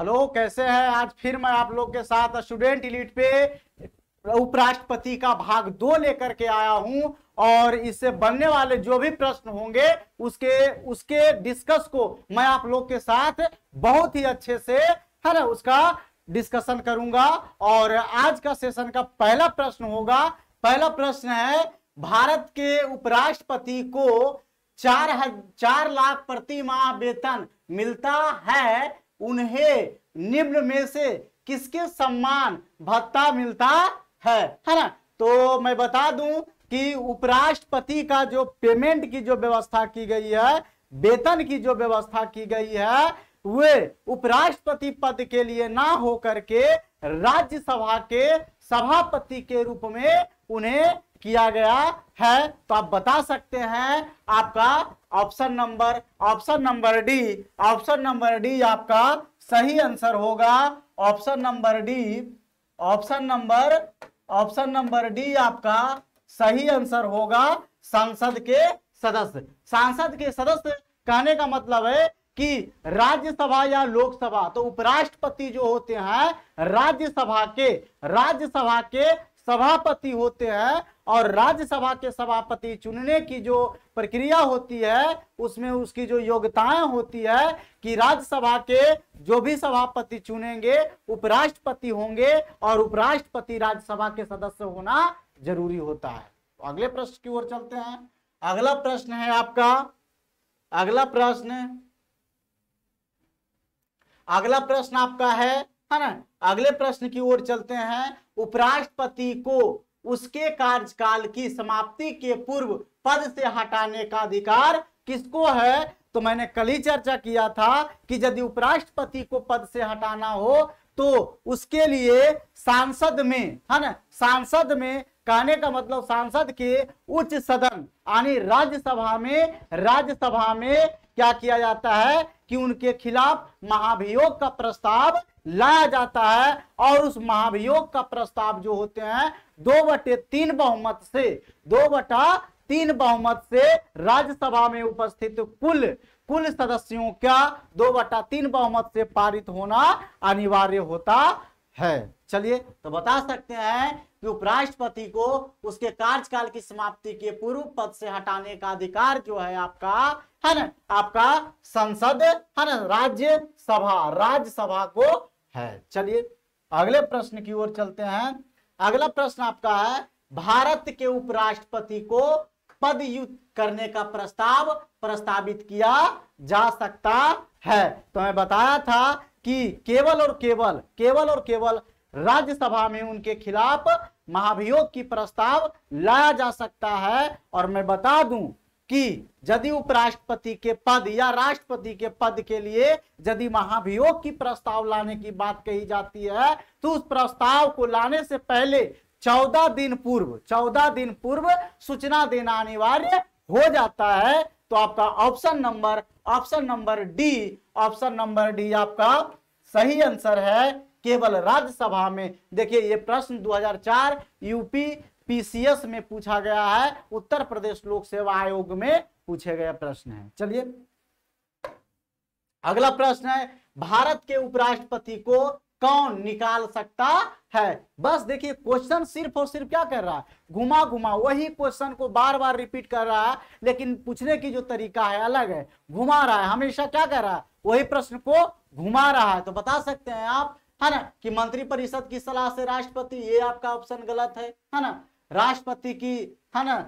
hello कैसे हैं आज फिर मैं आप लोग के साथ स्टूडेंट इलीट पे उपराष्ट्रपति का भाग दो लेकर के आया हूं और इससे बनने वाले जो भी प्रश्न होंगे उसके उसके डिस्कस को मैं आप लोग के साथ बहुत ही अच्छे से है ना उसका डिस्कशन करूंगा और आज का सेशन का पहला प्रश्न होगा पहला प्रश्न है भारत के उपराष्ट्रपति को चार चार लाख प्रति माह वेतन मिलता है उन्हें निम्न में से किसके सम्मान भत्ता मिलता है है ना तो मैं बता दूं कि उपराष्ट्रपति का जो पेमेंट की जो व्यवस्था की गई है वेतन की जो व्यवस्था की गई है वे उपराष्ट्रपति पद के लिए ना होकर के राज्यसभा के सभापति के रूप में उन्हें किया गया है तो आप बता सकते हैं आपका option number option number D option number D आपका सही आंसर होगा option number D option number option number D आपका सही आंसर होगा संसद के सदस्य सांसद के सदस्य कहने का मतलब है कि राज्यसभा या लोकसभा तो उपराष्ट्रपति जो होते हैं राज्यसभा के राज्यसभा के सभापति होते हैं और राज्यसभा के सभापति चुनने की जो प्रक्रिया होती है उसमें उसकी जो योग्यताएं होती है कि राज्यसभा के जो भी सभापति चुनेंगे उपराष्ट्रपति होंगे और उपराष्ट्रपति राज्यसभा के सदस्य होना जरूरी होता है अगले प्रश्न की ओर चलते हैं अगला प्रश्न है आपका अगला प्रश्न अगला प्रश्न आपका है है ना अगले प्रश्न की ओर चलते हैं उपराष्ट्रपति को उसके कार्यकाल की समाप्ति के पूर्व पद से हटाने का अधिकार किसको है तो मैंने कल ही चर्चा किया था कि यदि उपराष्ट्रपति को पद से हटाना हो तो उसके लिए सांसद में है ना सांसद में कहने का मतलब सांसद के उच्च सदन यानी राज्यसभा में राज्यसभा में क्या किया जाता है कि उनके खिलाफ महाभियोग का प्रस्ताव लाया जाता है और उस महाभियोग का प्रस्ताव जो होते हैं दो बटे तीन बहुमत से दो बटा तीन बहुमत से राज्यसभा में उपस्थित कुल कुल सदस्यों का दो बटा तीन बहुमत से पारित होना अनिवार्य होता है चलिए तो बता सकते हैं कि उपराष्ट्रपति को उसके कार्यकाल की समाप्ति के पूर्व पद से हटाने का अधिकार जो है आपका है ना आपका संसद है ना राज्य सभा राज्यसभा को है चलिए अगले प्रश्न की ओर चलते हैं अगला प्रश्न आपका है भारत के उपराष्ट्रपति को पद युक्त करने का प्रस्ताव प्रस्तावित किया जा सकता है तो मैं बताया था कि केवल और केवल केवल और केवल राज्यसभा में उनके खिलाफ महाभियोग की प्रस्ताव लाया जा सकता है और मैं बता दूं कि यदि उपराष्ट्रपति के पद या राष्ट्रपति के पद के लिए यदि महाभियोग की प्रस्ताव लाने की बात कही जाती है तो उस प्रस्ताव को लाने से पहले चौदह दिन पूर्व चौदह दिन पूर्व सूचना देना अनिवार्य हो जाता है तो आपका option number option number D option number D आपका सही आंसर है केवल राज्यसभा में देखिए ये प्रश्न 2004 यूपी पीसीएस में पूछा गया है उत्तर प्रदेश लोक सेवा आयोग में पूछे गए प्रश्न है चलिए अगला प्रश्न है भारत के उपराष्ट्रपति को कौन निकाल सकता है बस देखिए क्वेश्चन सिर्फ और सिर्फ क्या कर रहा है घुमा घुमा वही क्वेश्चन को बार बार रिपीट कर रहा है लेकिन पूछने की जो तरीका है अलग है घुमा रहा है हमेशा क्या कर रहा है वही प्रश्न को घुमा रहा है तो बता सकते हैं आप है ना कि मंत्रिपरिषद की सलाह से राष्ट्रपति ये आपका ऑप्शन गलत है है ना राष्ट्रपति की है ना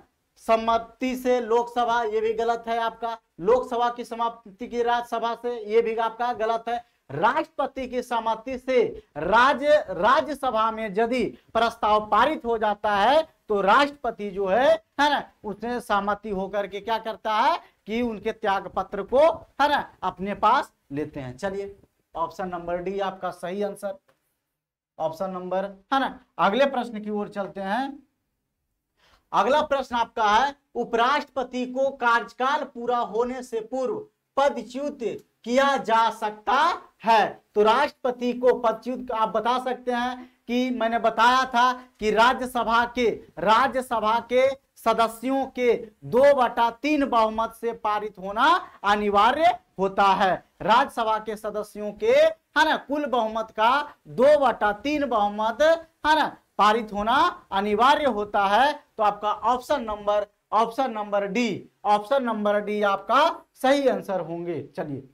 सम्मति से लोकसभा ये भी गलत है आपका लोकसभा की समाप्ति की राज्यसभा से ये भी आपका गलत है राष्ट्रपति की सहमति से राज्य राज्यसभा में यदि प्रस्ताव पारित हो जाता है तो राष्ट्रपति जो है है ना उसने सहमति होकर के क्या करता है कि उनके त्याग पत्र को है ना अपने पास लेते हैं चलिए ऑप्शन नंबर डी आपका सही आंसर ऑप्शन नंबर है ना अगले प्रश्न की ओर चलते हैं अगला प्रश्न आपका है उपराष्ट्रपति को कार्यकाल पूरा होने से पूर्व पदच्युत किया जा सकता है तो राष्ट्रपति को पदच्युत आप बता सकते हैं कि मैंने बताया था कि राज्यसभा के राज्यसभा के सदस्यों के दो बटा तीन बहुमत से पारित होना अनिवार्य होता है राज्यसभा के सदस्यों के है ना कुल बहुमत का दो बटा तीन बहुमत है ना पारित होना अनिवार्य होता है तो आपका option number option number D option number D आपका सही आंसर होंगे चलिए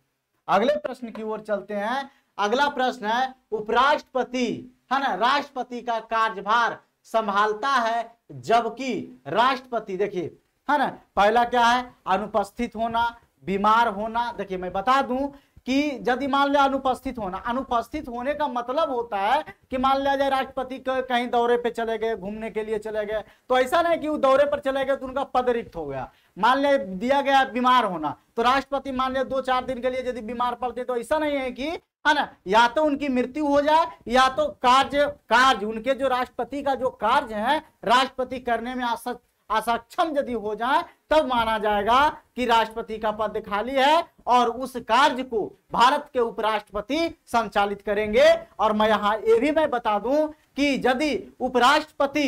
अगले प्रश्न की ओर चलते हैं अगला प्रश्न है उपराष्ट्रपति है ना राष्ट्रपति का कार्यभार संभालता है जबकि राष्ट्रपति देखिए है ना पहला क्या है अनुपस्थित होना बीमार होना देखिए मैं बता दूं कि यदि मान लिया अनुपस्थित होना अनुपस्थित होने का मतलब होता है कि मान लिया जाए राष्ट्रपति कहीं दौरे पे चले गए घूमने के लिए चले गए तो ऐसा नहीं कि वो दौरे पर चले गए तो उनका पद रिक्त हो गया मान लिया दिया गया बीमार होना तो राष्ट्रपति मान लिया दो चार दिन के लिए यदि बीमार पड़ते तो ऐसा नहीं है कि है ना या तो उनकी मृत्यु हो जाए या तो कार्य कार्य उनके जो राष्ट्रपति का जो कार्य है राष्ट्रपति करने में असत असक्षम यदि हो जाए तब माना जाएगा कि राष्ट्रपति का पद खाली है और उस कार्य को भारत के उपराष्ट्रपति संचालित करेंगे और मैं यहां ये भी मैं बता दूं कि यदि उपराष्ट्रपति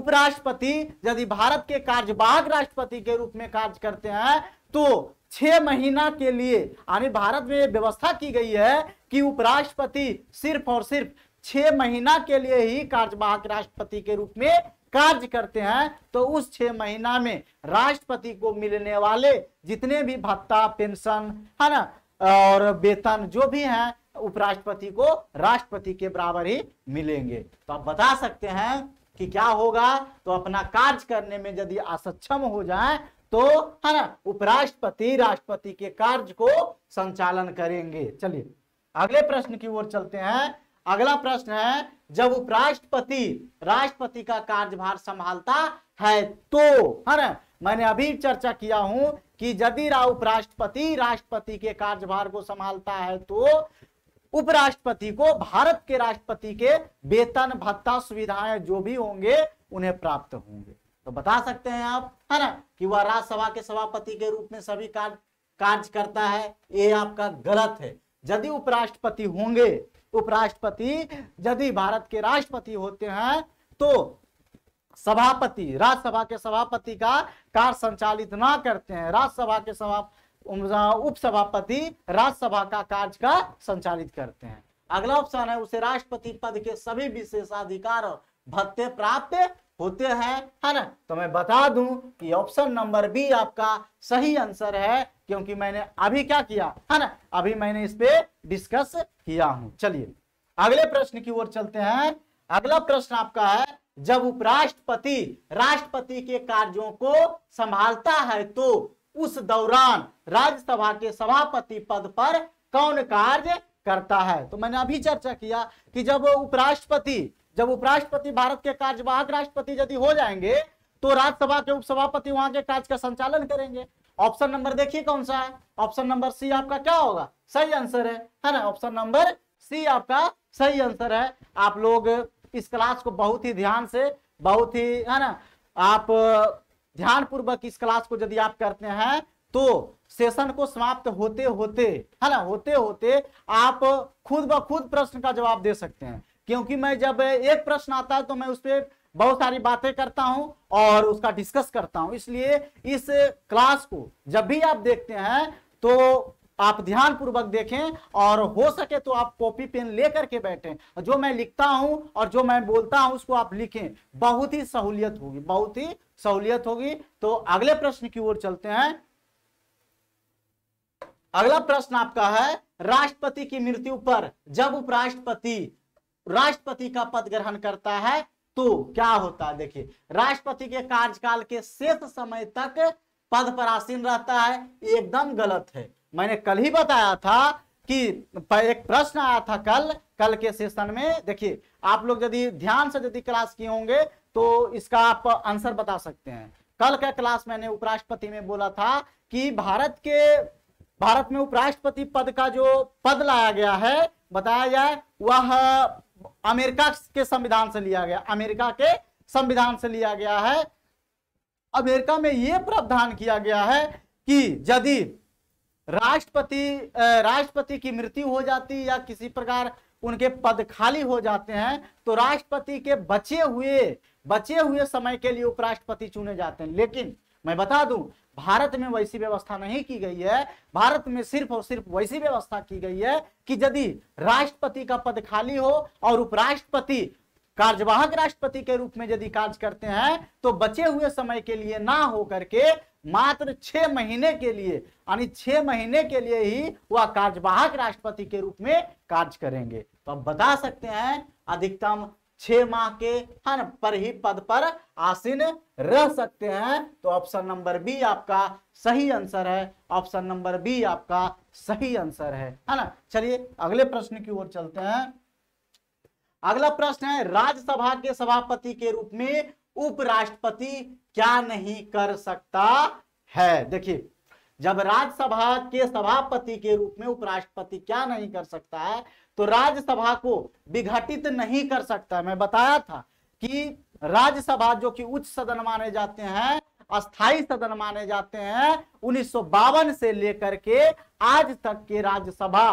उपराष्ट्रपति यदि भारत के कार्यवाहक राष्ट्रपति के रूप में कार्य करते हैं तो छह महीना के लिए यानी भारत में व्यवस्था की गई है कि उपराष्ट्रपति सिर्फ और सिर्फ छह महीना के लिए ही कार्यवाहक राष्ट्रपति के रूप में कार्य करते हैं तो उस छह महीना में राष्ट्रपति को मिलने वाले जितने भी भत्ता पेंशन है ना और वेतन जो भी है उपराष्ट्रपति को राष्ट्रपति के बराबर ही मिलेंगे तो आप बता सकते हैं कि क्या होगा तो अपना कार्य करने में यदि असक्षम हो जाए तो है ना उपराष्ट्रपति राष्ट्रपति के कार्य को संचालन करेंगे चलिए अगले प्रश्न की ओर चलते हैं अगला प्रश्न है जब उपराष्ट्रपति राष्ट्रपति का कार्यभार संभालता है तो है ना मैंने अभी चर्चा किया हूं कि यदि उपराष्ट्रपति राष्ट्रपति के कार्यभार को संभालता है तो उपराष्ट्रपति को भारत के राष्ट्रपति के वेतन भत्ता सुविधाएं जो भी होंगे उन्हें प्राप्त होंगे तो बता सकते हैं आप है ना कि वह राज्यसभा के सभापति के रूप में सभी कार्य कार्य करता है ये आपका गलत है यदि उपराष्ट्रपति होंगे उपराष्ट्रपति यदि भारत के राष्ट्रपति होते हैं तो सभापति राज्यसभा के सभापति का कार्य संचालित ना करते हैं राज्यसभा के सभा उपसभापति राज्यसभा का कार्य का संचालित करते हैं अगला ऑप्शन है उसे राष्ट्रपति पद के सभी विशेषाधिकार भत्ते प्राप्त होते हैं है ना तो मैं बता दूं कि ऑप्शन नंबर बी आपका सही आंसर है क्योंकि मैंने अभी क्या किया है ना अभी मैंने इस पे डिस्कस किया हूं चलिए अगले प्रश्न की ओर चलते हैं अगला प्रश्न आपका है जब उपराष्ट्रपति राष्ट्रपति के कार्यों को संभालता है तो उस दौरान राज्यसभा के सभापति पद पर कौन कार्य करता है तो मैंने अभी चर्चा किया कि जब उपराष्ट्रपति जब उपराष्ट्रपति भारत के कार्यवाहक राष्ट्रपति यदि हो जाएंगे तो राज्यसभा के उपसभापति वहां के कार्य का संचालन करेंगे ऑप्शन नंबर देखिए कौन सा है ऑप्शन नंबर सी आपका क्या होगा सही आंसर है है ना ऑप्शन नंबर सी आपका सही आंसर है आप लोग इस क्लास को बहुत ही ध्यान से बहुत ही है ना आप ध्यान पूर्वक इस क्लास को यदि आप करते हैं तो सेशन को समाप्त होते होते है ना होते होते आप खुद ब खुद प्रश्न का जवाब दे सकते हैं क्योंकि मैं जब एक प्रश्न आता है तो मैं उस पर बहुत सारी बातें करता हूं और उसका डिस्कस करता हूं इसलिए इस क्लास को जब भी आप देखते हैं तो आप ध्यान पूर्वक देखें और हो सके तो आप कॉपी पेन ले करके बैठें जो मैं लिखता हूं और जो मैं बोलता हूं उसको आप लिखें बहुत ही सहूलियत होगी बहुत ही सहूलियत होगी तो अगले प्रश्न की ओर चलते हैं अगला प्रश्न आपका है राष्ट्रपति की मृत्यु पर जब उपराष्ट्रपति राष्ट्रपति का पद ग्रहण करता है तो क्या होता है देखिए राष्ट्रपति के कार्यकाल के शेष समय तक पद पर आसीन रहता है एकदम गलत है मैंने कल ही बताया था कि एक प्रश्न आया था कल कल के सेशन में देखिए आप लोग यदि ध्यान से यदि क्लास किए होंगे तो इसका आप आंसर बता सकते हैं कल का क्लास मैंने उपराष्ट्रपति में बोला था कि भारत के भारत में उपराष्ट्रपति पद का जो पद लाया गया है बताया जाए वह अमेरिका के संविधान से लिया गया अमेरिका के संविधान से लिया गया है अमेरिका में यह प्रावधान किया गया है कि यदि राष्ट्रपति राष्ट्रपति की मृत्यु हो जाती या किसी प्रकार उनके पद खाली हो जाते हैं तो राष्ट्रपति के बचे हुए बचे हुए समय के लिए उपराष्ट्रपति चुने जाते हैं लेकिन मैं बता दूं भारत में वैसी व्यवस्था नहीं की गई है भारत में सिर्फ और सिर्फ वैसी व्यवस्था की गई है कि यदि राष्ट्रपति का पद खाली हो और उपराष्ट्रपति कार्यवाहक राष्ट्रपति के रूप में यदि कार्य करते हैं तो बचे हुए समय के लिए ना हो करके मात्र छह महीने के लिए यानी छह महीने के लिए ही वह कार्यवाहक राष्ट्रपति के रूप में कार्य करेंगे तो आप बता सकते हैं अधिकतम छह माह के है ना पर ही पद पर आसीन रह सकते हैं तो ऑप्शन नंबर बी आपका सही आंसर है ऑप्शन नंबर बी आपका सही आंसर है है ना चलिए अगले प्रश्न की ओर चलते हैं अगला प्रश्न है राज्यसभा के सभापति के रूप में उपराष्ट्रपति क्या नहीं कर सकता है देखिए जब राज्यसभा के सभापति के रूप में उपराष्ट्रपति क्या नहीं कर सकता है तो राज्यसभा को विघटित नहीं कर सकता मैं बताया था कि राज्यसभा जो कि उच्च सदन माने जाते हैं अस्थाई सदन माने जाते हैं उन्नीस से लेकर के आज तक के राज्यसभा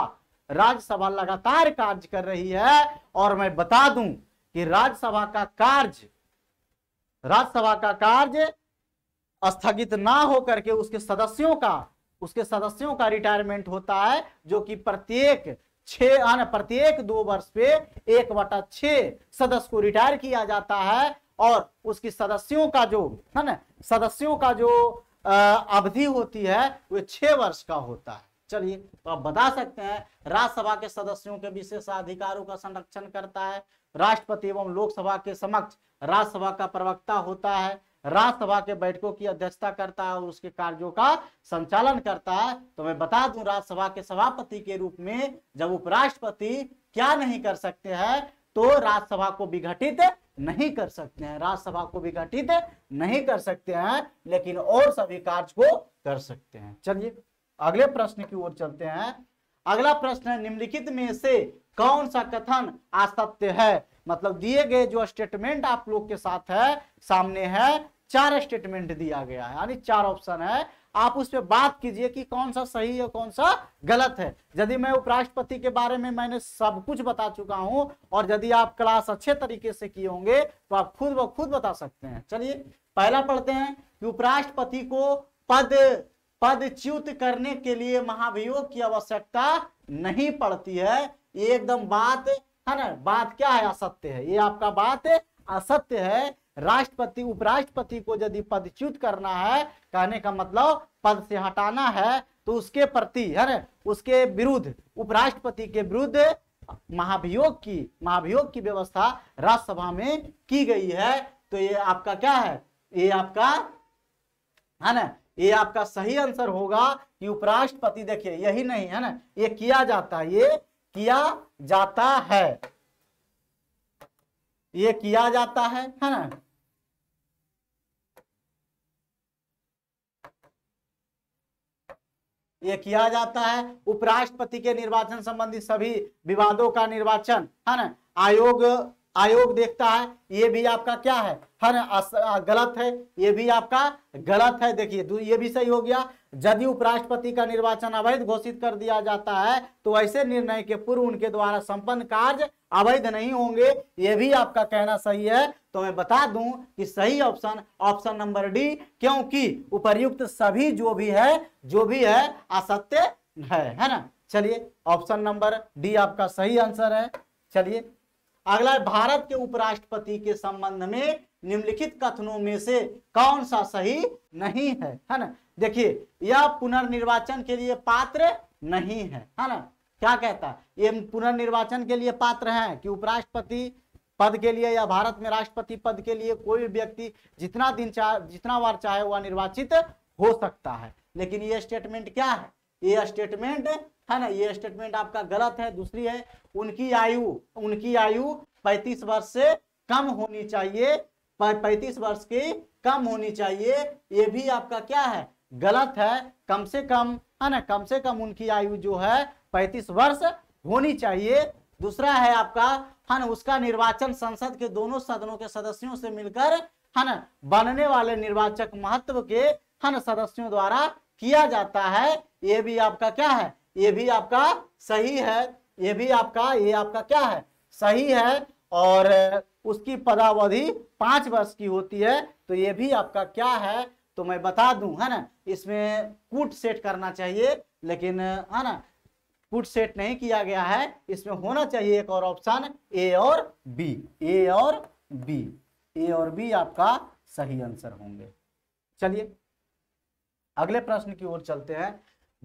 राज्यसभा लगातार कार्य कर रही है और मैं बता दूं कि राज्यसभा का कार्य राज्यसभा का कार्य स्थगित ना होकर के उसके सदस्यों का उसके सदस्यों का रिटायरमेंट होता है जो कि प्रत्येक प्रत्येक दो वर्ष पे एक वटा छ सदस्य को रिटायर किया जाता है और उसकी सदस्यों का जो है ना सदस्यों का जो अवधि होती है वो छ वर्ष का होता है चलिए तो आप बता सकते हैं राज्यसभा के सदस्यों के विशेष अधिकारों का संरक्षण करता है राष्ट्रपति एवं लोकसभा के समक्ष राज्यसभा का प्रवक्ता होता है राज्यसभा के बैठकों की अध्यक्षता करता है और उसके कार्यों का संचालन करता है तो मैं बता दूं राज्यसभा के सभापति के रूप में जब उपराष्ट्रपति क्या नहीं कर सकते हैं तो राज्यसभा को विघटित नहीं कर सकते हैं राज्यसभा को विघटित नहीं कर सकते हैं लेकिन और सभी कार्य को कर सकते हैं चलिए अगले प्रश्न की ओर चलते हैं अगला प्रश्न है निम्नलिखित में से कौन सा कथन असत्य है मतलब दिए गए जो स्टेटमेंट आप लोग के साथ है सामने है चार स्टेटमेंट दिया गया है यानी चार ऑप्शन है आप उस पर बात कीजिए कि कौन सा सही है कौन सा गलत है यदि मैं उपराष्ट्रपति के बारे में मैंने सब कुछ बता चुका हूं और यदि आप क्लास अच्छे तरीके से किए होंगे तो आप खुद ब खुद बता सकते हैं चलिए पहला पढ़ते हैं कि उपराष्ट्रपति को पद पदच्युत करने के लिए महाभियोग की आवश्यकता नहीं पड़ती है ये एकदम बात है ना बात क्या है असत्य है ये आपका बात असत्य है राष्ट्रपति उपराष्ट्रपति को यदि पदच्युत करना है कहने का मतलब पद से हटाना है तो उसके प्रति है ना उसके विरुद्ध उपराष्ट्रपति के विरुद्ध महाभियोग की महाभियोग की व्यवस्था राज्यसभा में की गई है तो ये आपका क्या है ये आपका है ना ये आपका सही आंसर होगा कि उपराष्ट्रपति देखिए यही नहीं है ना ये किया जाता है ये किया जाता है ये किया जाता है है ना ये किया जाता है उपराष्ट्रपति के निर्वाचन संबंधी सभी विवादों का निर्वाचन है ना आयोग आयोग देखता है ये भी आपका क्या है है ना गलत है ये भी आपका गलत है देखिए ये भी सही हो गया यदि उपराष्ट्रपति का निर्वाचन अवैध घोषित कर दिया जाता है तो ऐसे निर्णय के पूर्व उनके द्वारा संपन्न कार्य अवैध नहीं होंगे ये भी आपका कहना सही है तो मैं बता दूं कि सही ऑप्शन ऑप्शन नंबर डी क्योंकि उपर्युक्त सभी जो भी है जो भी है असत्य है है ना चलिए ऑप्शन नंबर डी आपका सही आंसर है चलिए अगला भारत के उपराष्ट्रपति के संबंध में निम्नलिखित कथनों में से कौन सा सही नहीं है है ना देखिए यह पुनर्निर्वाचन के लिए पात्र नहीं है है ना क्या कहता है ये पुनर्निर्वाचन के लिए पात्र है कि उपराष्ट्रपति पद के लिए या भारत में राष्ट्रपति पद के लिए कोई व्यक्ति जितना दिन चाहे जितना बार चाहे वह निर्वाचित हो सकता है लेकिन ये स्टेटमेंट क्या है ये स्टेटमेंट है ना ये स्टेटमेंट आपका गलत है दूसरी है उनकी आयु उनकी आयु पैंतीस वर्ष से कम होनी चाहिए पैंतीस वर्ष की कम होनी चाहिए ये भी आपका क्या है गलत है कम से कम है ना कम से कम उनकी आयु जो है पैंतीस वर्ष होनी चाहिए दूसरा है आपका है ना उसका निर्वाचन संसद के दोनों सदनों के सदस्यों से मिलकर है ना बनने वाले निर्वाचक महत्व के है ना सदस्यों द्वारा किया जाता है ये भी आपका क्या है ये भी आपका सही है ये भी आपका ये आपका क्या है सही है और उसकी पदावधि पांच वर्ष की होती है तो ये भी आपका क्या है तो मैं बता दूं है ना इसमें कूट सेट करना चाहिए लेकिन है ना कूट सेट नहीं किया गया है इसमें होना चाहिए एक और ऑप्शन ए और बी ए और बी ए और बी आपका सही आंसर होंगे चलिए अगले प्रश्न की ओर चलते हैं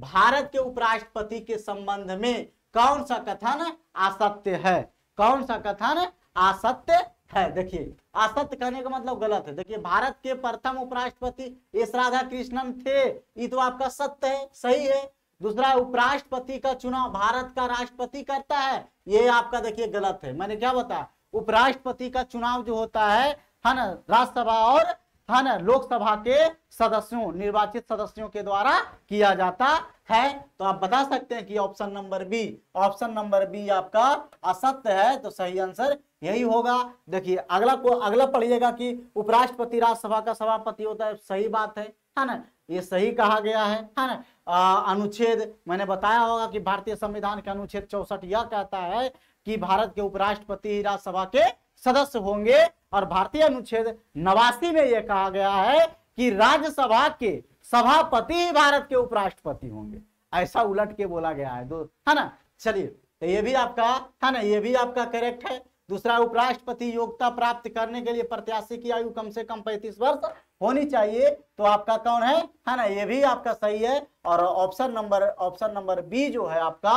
भारत के उपराष्ट्रपति के संबंध में कौन सा कथन असत्य है कौन सा कथन असत्य है देखिए असत्य कहने का मतलब गलत है देखिए भारत के प्रथम उपराष्ट्रपति एस राधा कृष्णन थे ये तो आपका सत्य है सही है दूसरा उपराष्ट्रपति का चुनाव भारत का राष्ट्रपति करता है ये आपका देखिए गलत है मैंने क्या बताया उपराष्ट्रपति का चुनाव जो होता है है ना राज्यसभा और है ना लोकसभा के सदस्यों निर्वाचित सदस्यों के द्वारा किया जाता है तो आप बता सकते हैं कि option number B option number B आपका असत्य है तो सही आंसर यही होगा देखिए अगला को अगला पढ़िएगा कि उपराष्ट्रपति राज्यसभा का सभापति होता है सही बात है है ना ये सही कहा गया है है ना अनुच्छेद मैंने बताया होगा कि भारतीय संविधान के अनुच्छेद चौसठ यह कहता है कि भारत के उपराष्ट्रपति राज्यसभा के सदस्य होंगे और भारतीय अनुच्छेद नवासी में यह कहा गया है कि राज्यसभा के सभापति ही भारत के उपराष्ट्रपति होंगे ऐसा उलट के बोला गया है दो है ना चलिए तो ये भी आपका है ना ये भी आपका करेक्ट है दूसरा उपराष्ट्रपति योग्यता प्राप्त करने के लिए प्रत्याशी की आयु कम से कम पैंतीस वर्ष होनी चाहिए तो आपका कौन है है हाँ ना ये भी आपका सही है और option number option number B जो है आपका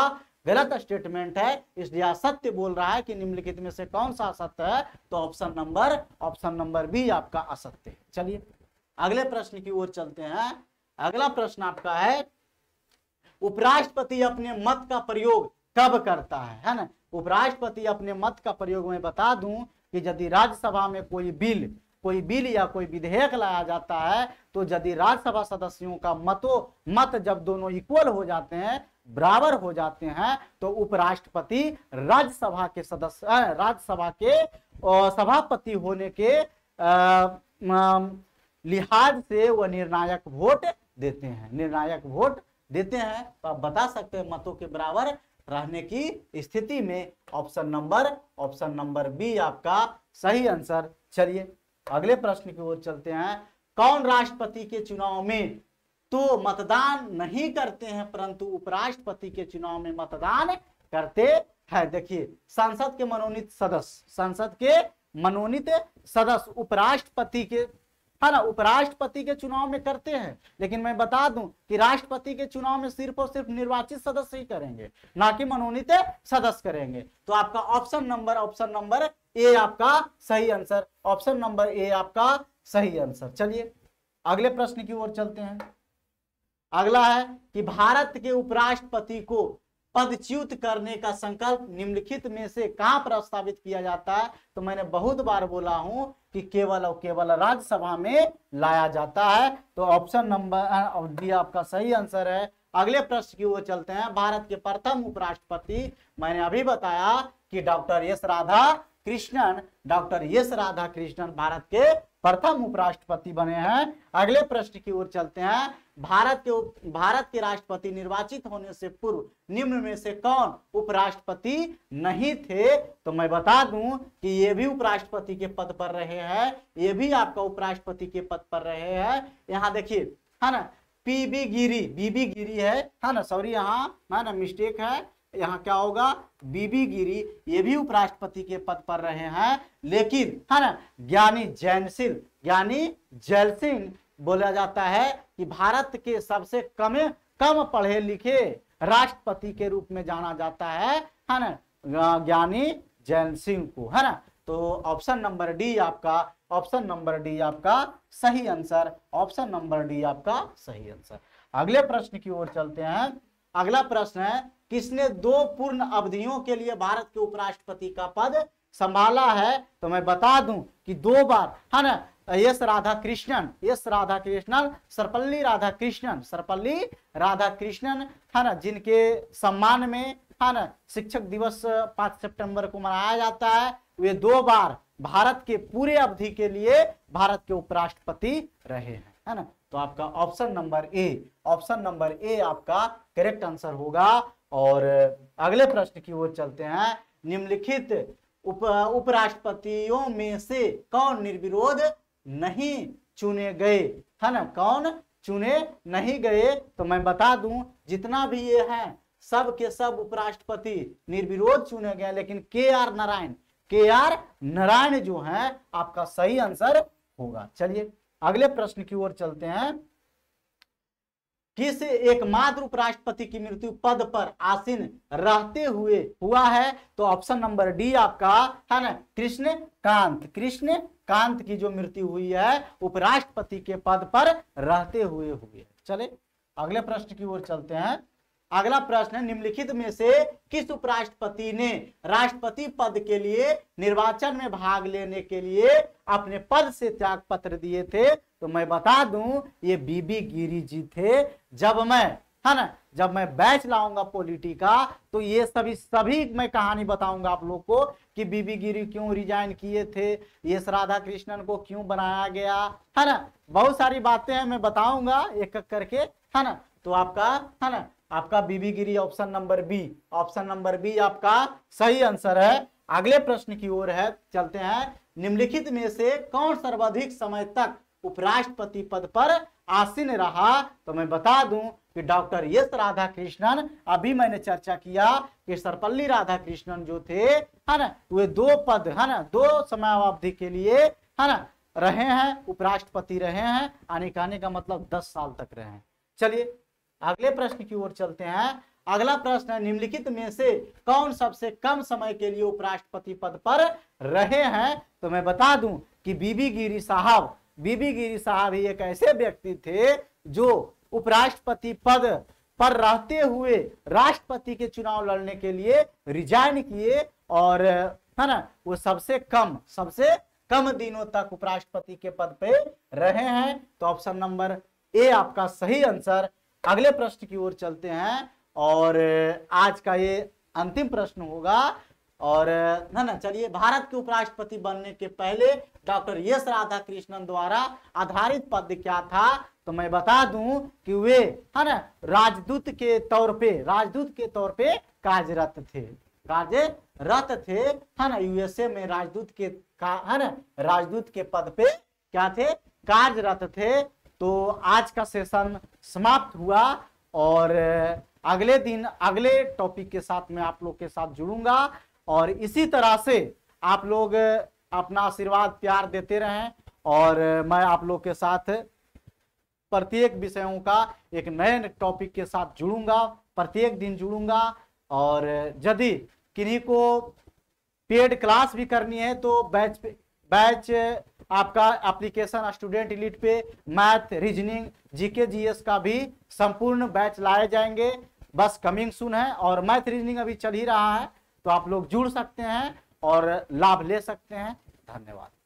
गलत स्टेटमेंट है इसलिए असत्य बोल रहा है कि निम्नलिखित में से कौन सा असत्य है तो option number option number B आपका असत्य है चलिए अगले प्रश्न की ओर चलते हैं अगला प्रश्न आपका है उपराष्ट्रपति अपने मत का प्रयोग कब करता है है ना उपराष्ट्रपति अपने मत का प्रयोग में बता दूं कि यदि राज्यसभा में कोई बिल कोई बिल या कोई विधेयक लाया जाता है तो यदि राज्यसभा सदस्यों का मतो मत जब दोनों इक्वल हो जाते हैं बराबर हो जाते हैं तो उपराष्ट्रपति राज्यसभा के सदस्य राज्यसभा के सभापति होने के लिहाज से वह निर्णायक वोट देते हैं निर्णायक वोट देते हैं तो आप बता सकते हैं मतों के बराबर रहने की स्थिति में option number option number B आपका सही आंसर चलिए अगले प्रश्न की ओर चलते हैं कौन राष्ट्रपति के चुनाव में तो मतदान नहीं करते हैं परंतु उपराष्ट्रपति के चुनाव में मतदान करते हैं देखिए संसद के मनोनीत सदस्य संसद के मनोनीत सदस्य उपराष्ट्रपति के है ना उपराष्ट्रपति के चुनाव में करते हैं लेकिन मैं बता दूं कि राष्ट्रपति के चुनाव में सिर्फ और सिर्फ निर्वाचित सदस्य ही करेंगे ना कि मनोनीत सदस्य करेंगे तो आपका option number option number A आपका सही आंसर ऑप्शन नंबर ए आपका सही आंसर चलिए अगले प्रश्न की ओर चलते हैं अगला है कि भारत के उपराष्ट्रपति को पदच्युत करने का संकल्प निम्नलिखित में से कहां प्रस्तावित किया जाता है तो मैंने बहुत बार बोला हूं कि केवल और केवल राज्यसभा में लाया जाता है तो ऑप्शन नंबर डी आपका सही आंसर है अगले प्रश्न की ओर चलते हैं भारत के प्रथम उपराष्ट्रपति मैंने अभी बताया कि doctor S Radha Krishnan doctor S Radha Krishnan Bharat के प्रथम उपराष्ट्रपति बने हैं अगले प्रश्न की ओर चलते हैं भारत के भारत के राष्ट्रपति निर्वाचित होने से पूर्व निम्न में से कौन उपराष्ट्रपति नहीं थे तो मैं बता दूं कि ये भी उपराष्ट्रपति के पद पर रहे हैं ये भी आपका उपराष्ट्रपति के पद पर रहे हैं यहाँ देखिए है ना पीबी गिरी बीबी गिरी है है ना सॉरी यहाँ है ना मिस्टेक है यहाँ क्या होगा बीबी गिरी ये भी उपराष्ट्रपति के पद पर रहे हैं लेकिन है ना ज्ञानी जैन सिंह ज्ञानी जैल सिंह बोला जाता है कि भारत के सबसे कम कम पढ़े लिखे राष्ट्रपति के रूप में जाना जाता है है ना ज्ञानी जैन सिंह को है ना तो ऑप्शन नंबर डी आपका ऑप्शन नंबर डी आपका सही आंसर ऑप्शन नंबर डी आपका सही आंसर अगले प्रश्न की ओर चलते हैं अगला प्रश्न है किसने दो पूर्ण अवधियों के लिए भारत के उपराष्ट्रपति का पद संभाला है तो मैं बता दूं कि दो बार है ना यस राधा कृष्णन यस राधा कृष्णन सरपल्ली राधा कृष्णन सरपल्ली राधा कृष्णन है ना जिनके सम्मान में है ना शिक्षक दिवस पांच सितंबर को मनाया जाता है वे दो बार भारत के पूरे अवधि के लिए भारत के उपराष्ट्रपति रहे हैं है ना तो आपका option number A option number A आपका करेक्ट आंसर होगा और अगले प्रश्न की ओर चलते हैं निम्नलिखित उप उपराष्ट्रपतियों में से कौन निर्विरोध नहीं चुने गए है ना कौन चुने नहीं गए तो मैं बता दूं जितना भी ये हैं सब के सब उपराष्ट्रपति निर्विरोध चुने गए लेकिन के आर नारायण के आर नारायण जो है आपका सही आंसर होगा चलिए अगले प्रश्न की ओर चलते हैं फिर से एकमात्र उपराष्ट्रपति की मृत्यु पद पर आसीन रहते हुए हुआ है तो ऑप्शन नंबर डी आपका है ना कृष्ण कांत कृष्ण कांत की जो मृत्यु हुई है उपराष्ट्रपति के पद पर रहते हुए हुए चले अगले प्रश्न की ओर चलते हैं अगला प्रश्न है निम्नलिखित में से किस उपराष्ट्रपति ने राष्ट्रपति पद के लिए निर्वाचन में भाग लेने के लिए अपने पद से त्याग पत्र दिए थे तो मैं बता दूं ये बीबी गिरी जी थे जब मैं है ना जब मैं बैच लाऊंगा पॉलिटी का तो ये सभी सभी मैं कहानी बताऊंगा आप लोग को कि बीबी गिरी क्यों रिजाइन किए थे ये राधा कृष्णन को क्यों बनाया गया है ना बहुत सारी बातें हैं मैं बताऊंगा एक एक करके है ना तो आपका है ना आपका V V Giri option number B option number B आपका सही आंसर है अगले प्रश्न की ओर है चलते हैं निम्नलिखित में से कौन सर्वाधिक समय तक उपराष्ट्रपति पद पर आसीन रहा तो मैं बता दूं कि डॉक्टर एस राधा कृष्णन अभी मैंने चर्चा किया कि सरपल्ली राधा कृष्णन जो थे है ना वे दो पद है ना दो समयावधि के लिए है ना रहे हैं उपराष्ट्रपति रहे हैं आने कहने का मतलब दस साल तक रहे हैं चलिए अगले प्रश्न की ओर चलते हैं अगला प्रश्न है निम्नलिखित में से कौन सबसे कम समय के लिए उपराष्ट्रपति पद पर रहे हैं तो मैं बता दूं कि बीबी गिरी साहब बीबी गिरी साहब ही एक ऐसे व्यक्ति थे जो उपराष्ट्रपति पद पर रहते हुए राष्ट्रपति के चुनाव लड़ने के लिए रिजाइन किए और है ना वो सबसे कम सबसे कम दिनों तक उपराष्ट्रपति के पद पे रहे हैं तो ऑप्शन नंबर ए आपका सही आंसर अगले प्रश्न की ओर चलते हैं और आज का ये अंतिम प्रश्न होगा और ना ना चलिए भारत के उपराष्ट्रपति बनने के पहले डॉक्टर यश राधा कृष्णन द्वारा आधारित पद क्या था तो मैं बता दूं कि वे है ना राजदूत के तौर पे राजदूत के तौर पे कार्यरत थे कार्यरत थे है ना यूएसए में राजदूत के है ना राजदूत के पद पे क्या थे कार्यरत थे तो आज का सेशन समाप्त हुआ और अगले दिन अगले टॉपिक के साथ मैं आप लोग के साथ जुड़ूंगा और इसी तरह से आप लोग अपना आशीर्वाद प्यार देते रहें और मैं आप लोग के साथ प्रत्येक विषयों का एक नए टॉपिक के साथ जुड़ूंगा प्रत्येक दिन जुड़ूंगा और यदि किन्हीं को पेड क्लास भी करनी है तो बैच बैच आपका एप्लीकेशन स्टूडेंट इलीट पे मैथ रीजनिंग जीके जीएस का भी संपूर्ण बैच लाए जाएंगे बस कमिंग सुन है और मैथ रीजनिंग अभी चल ही रहा है तो आप लोग जुड़ सकते हैं और लाभ ले सकते हैं धन्यवाद